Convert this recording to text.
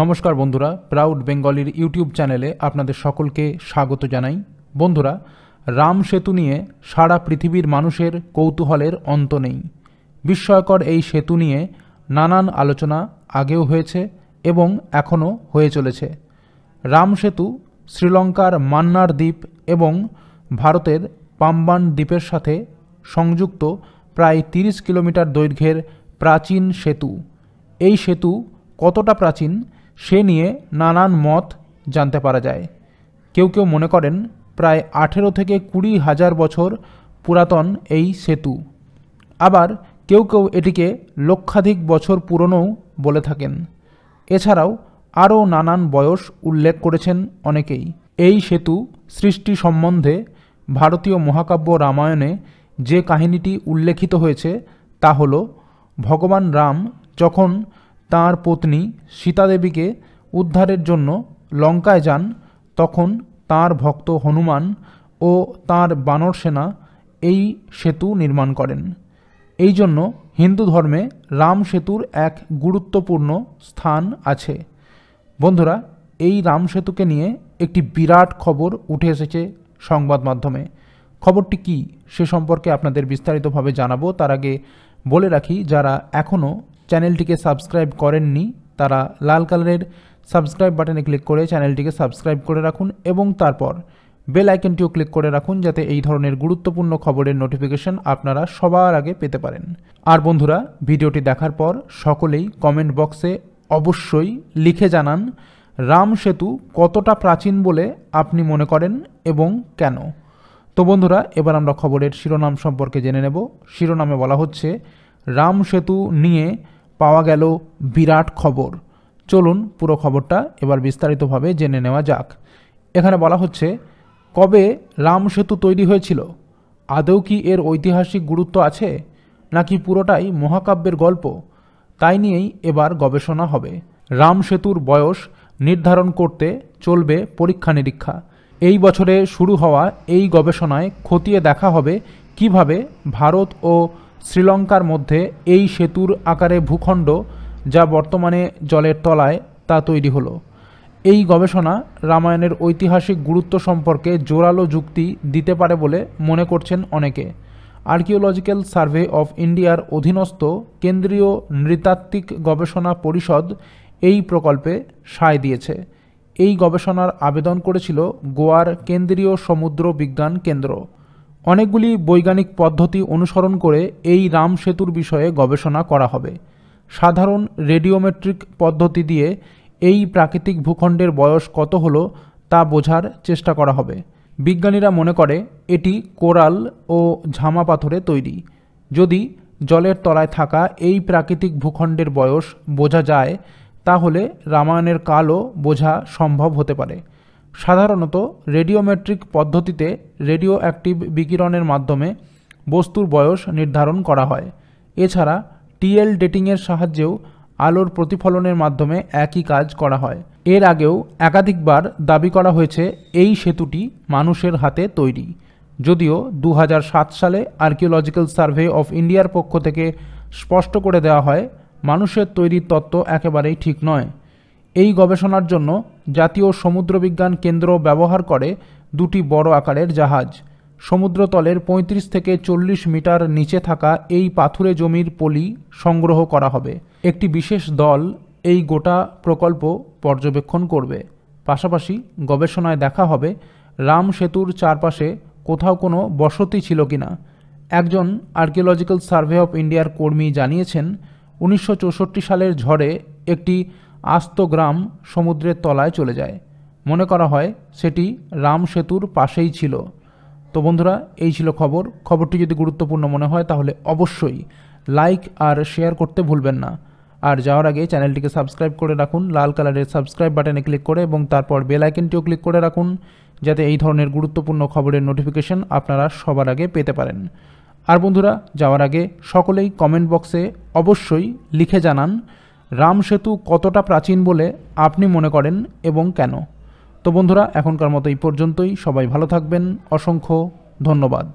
নমস্কার বন্ধুরা proud বেঙ্গলির YouTube চ্যানেলে আপনাদের সকলকে স্বাগত জানাই বন্ধুরা রাম সেতু নিয়ে সারা পৃথিবীর মানুষের কৌতূহলের অন্ত নেই বিস্ময়কর এই সেতু নিয়ে নানান আলোচনা আগেও হয়েছে এবং এখনও হয়ে চলেছে রাম সেতু শ্রীলঙ্কার মান্নার দ্বীপ এবং ভারতের পাম্বান দ্বীপের সাথে সংযুক্ত প্রায় ৩০ কিলোমিটার দৈর্ঘ্যের প্রাচীন সেতু এই সেতু কতটা প্রাচীন সে নিয়ে নানান মত জানতে পারা যায় কেউ কেউ মনে করেন প্রায় আঠেরো থেকে কুড়ি হাজার বছর পুরাতন এই সেতু আবার কেউ কেউ এটিকে লক্ষাধিক বছর পুরনো বলে থাকেন এছাড়াও আরও নানান বয়স উল্লেখ করেছেন অনেকেই এই সেতু সৃষ্টি সম্বন্ধে ভারতীয় মহাকাব্য রামায়ণে যে কাহিনীটি উল্লেখিত হয়েছে তা হল ভগবান রাম যখন তাঁর পত্নী সীতাদেবীকে উদ্ধারের জন্য লঙ্কায় যান তখন তার ভক্ত হনুমান ও তার বানর সেনা এই সেতু নির্মাণ করেন এই জন্য হিন্দু ধর্মে রাম সেতুর এক গুরুত্বপূর্ণ স্থান আছে বন্ধুরা এই রাম সেতুকে নিয়ে একটি বিরাট খবর উঠে এসেছে সংবাদ মাধ্যমে খবরটি কি সে সম্পর্কে আপনাদের বিস্তারিতভাবে জানাবো তার আগে বলে রাখি যারা এখনও চ্যানেলটিকে সাবস্ক্রাইব করেননি তারা লাল কালারের সাবস্ক্রাইব বাটনে ক্লিক করে চ্যানেলটিকে সাবস্ক্রাইব করে রাখুন এবং তারপর বেল আইকনটিও ক্লিক করে রাখুন যাতে এই ধরনের গুরুত্বপূর্ণ খবরের নোটিফিকেশন আপনারা সবার আগে পেতে পারেন আর বন্ধুরা ভিডিওটি দেখার পর সকলেই কমেন্ট বক্সে অবশ্যই লিখে জানান রাম সেতু কতটা প্রাচীন বলে আপনি মনে করেন এবং কেন তো বন্ধুরা এবার আমরা খবরের শিরোনাম সম্পর্কে জেনে নেব শিরোনামে বলা হচ্ছে রাম সেতু নিয়ে পাওয়া গেল বিরাট খবর চলুন পুরো খবরটা এবার বিস্তারিতভাবে জেনে নেওয়া যাক এখানে বলা হচ্ছে কবে রাম সেতু তৈরি হয়েছিল আদৌ কি এর ঐতিহাসিক গুরুত্ব আছে নাকি পুরোটাই মহাকাব্যের গল্প তাই নিয়েই এবার গবেষণা হবে রাম সেতুর বয়স নির্ধারণ করতে চলবে পরীক্ষা নিরীক্ষা এই বছরে শুরু হওয়া এই গবেষণায় খতিয়ে দেখা হবে কিভাবে ভারত ও শ্রীলঙ্কার মধ্যে এই সেতুর আকারে ভূখণ্ড যা বর্তমানে জলের তলায় তা তৈরি হলো এই গবেষণা রামায়ণের ঐতিহাসিক গুরুত্ব সম্পর্কে জোরালো যুক্তি দিতে পারে বলে মনে করছেন অনেকে আর্কিওলজিক্যাল সার্ভে অফ ইন্ডিয়ার অধীনস্থ কেন্দ্রীয় নৃতাত্ত্বিক গবেষণা পরিষদ এই প্রকল্পে সায় দিয়েছে এই গবেষণার আবেদন করেছিল গোয়ার কেন্দ্রীয় সমুদ্র বিজ্ঞান কেন্দ্র অনেকগুলি বৈজ্ঞানিক পদ্ধতি অনুসরণ করে এই রাম সেতুর বিষয়ে গবেষণা করা হবে সাধারণ রেডিওমেট্রিক পদ্ধতি দিয়ে এই প্রাকৃতিক ভূখণ্ডের বয়স কত হলো তা বোঝার চেষ্টা করা হবে বিজ্ঞানীরা মনে করে এটি কোরাল ও ঝামা পাথরে তৈরি যদি জলের তলায় থাকা এই প্রাকৃতিক ভূখণ্ডের বয়স বোঝা যায় তাহলে রামায়ণের কালও বোঝা সম্ভব হতে পারে সাধারণত রেডিওমেট্রিক পদ্ধতিতে রেডিও অ্যাক্টিভ বিকিরণের মাধ্যমে বস্তুর বয়স নির্ধারণ করা হয় এছাড়া টিএল ডেটিংয়ের সাহায্যেও আলোর প্রতিফলনের মাধ্যমে একই কাজ করা হয় এর আগেও একাধিকবার দাবি করা হয়েছে এই সেতুটি মানুষের হাতে তৈরি যদিও দু সালে আর্কিওলজিক্যাল সার্ভে অফ ইন্ডিয়ার পক্ষ থেকে স্পষ্ট করে দেওয়া হয় মানুষের তৈরির তত্ত্ব একেবারেই ঠিক নয় এই গবেষণার জন্য জাতীয় সমুদ্রবিজ্ঞান কেন্দ্র ব্যবহার করে দুটি বড় আকারের জাহাজ সমুদ্রতলের ৩৫ থেকে চল্লিশ মিটার নিচে থাকা এই পাথুরে জমির পলি সংগ্রহ করা হবে একটি বিশেষ দল এই গোটা প্রকল্প পর্যবেক্ষণ করবে পাশাপাশি গবেষণায় দেখা হবে রাম সেতুর চারপাশে কোথাও কোনো বসতি ছিল কিনা একজন আর্কিওলজিক্যাল সার্ভে অফ ইন্ডিয়ার কর্মী জানিয়েছেন উনিশশো সালের ঝড়ে একটি আস্ত গ্রাম সমুদ্রের তলায় চলে যায় মনে করা হয় সেটি রাম সেতুর পাশেই ছিল তো বন্ধুরা এই ছিল খবর খবরটি যদি গুরুত্বপূর্ণ মনে হয় তাহলে অবশ্যই লাইক আর শেয়ার করতে ভুলবেন না আর যাওয়ার আগে চ্যানেলটিকে সাবস্ক্রাইব করে রাখুন লাল কালারের সাবস্ক্রাইব বাটনে ক্লিক করে এবং তারপর বেল আইকনটিও ক্লিক করে রাখুন যাতে এই ধরনের গুরুত্বপূর্ণ খবরের নোটিফিকেশন আপনারা সবার আগে পেতে পারেন আর বন্ধুরা যাওয়ার আগে সকলেই কমেন্ট বক্সে অবশ্যই লিখে জানান রাম সেতু কতটা প্রাচীন বলে আপনি মনে করেন এবং কেন তো বন্ধুরা এখনকার মতো এই পর্যন্তই সবাই ভালো থাকবেন অসংখ্য ধন্যবাদ